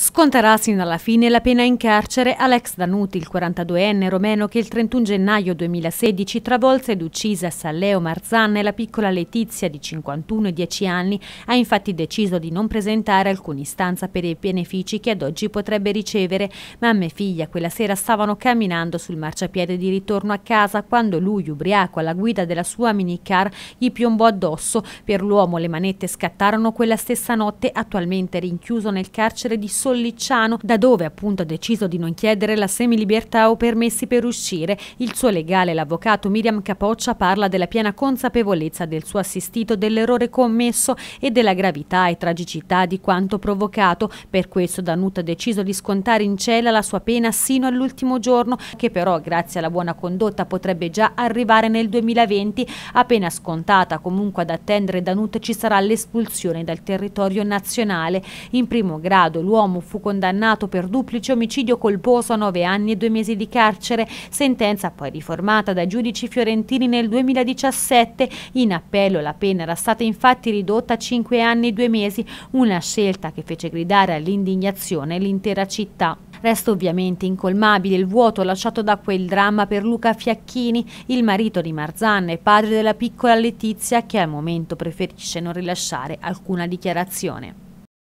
Sconterà sino alla fine la pena in carcere Alex Danuti, il 42enne romeno che il 31 gennaio 2016 travolse ed uccise a Salleo Marzanne la piccola Letizia di 51 e 10 anni, ha infatti deciso di non presentare alcuna istanza per i benefici che ad oggi potrebbe ricevere. Mamma e figlia quella sera stavano camminando sul marciapiede di ritorno a casa quando lui, ubriaco alla guida della sua minicar, gli piombò addosso. Per l'uomo le manette scattarono quella stessa notte, attualmente rinchiuso nel carcere di Sogno Sollicciano, da dove appunto ha deciso di non chiedere la semilibertà o permessi per uscire. Il suo legale, l'avvocato Miriam Capoccia, parla della piena consapevolezza del suo assistito, dell'errore commesso e della gravità e tragicità di quanto provocato. Per questo Danut ha deciso di scontare in cella la sua pena sino all'ultimo giorno, che però grazie alla buona condotta potrebbe già arrivare nel 2020. Appena scontata, comunque ad attendere Danut ci sarà l'espulsione dal territorio nazionale. In primo grado l'uomo uomo fu condannato per duplice omicidio colposo a nove anni e due mesi di carcere, sentenza poi riformata da giudici fiorentini nel 2017. In appello la pena era stata infatti ridotta a cinque anni e due mesi, una scelta che fece gridare all'indignazione l'intera città. Resta ovviamente incolmabile il vuoto lasciato da quel dramma per Luca Fiacchini, il marito di Marzanna e padre della piccola Letizia che al momento preferisce non rilasciare alcuna dichiarazione.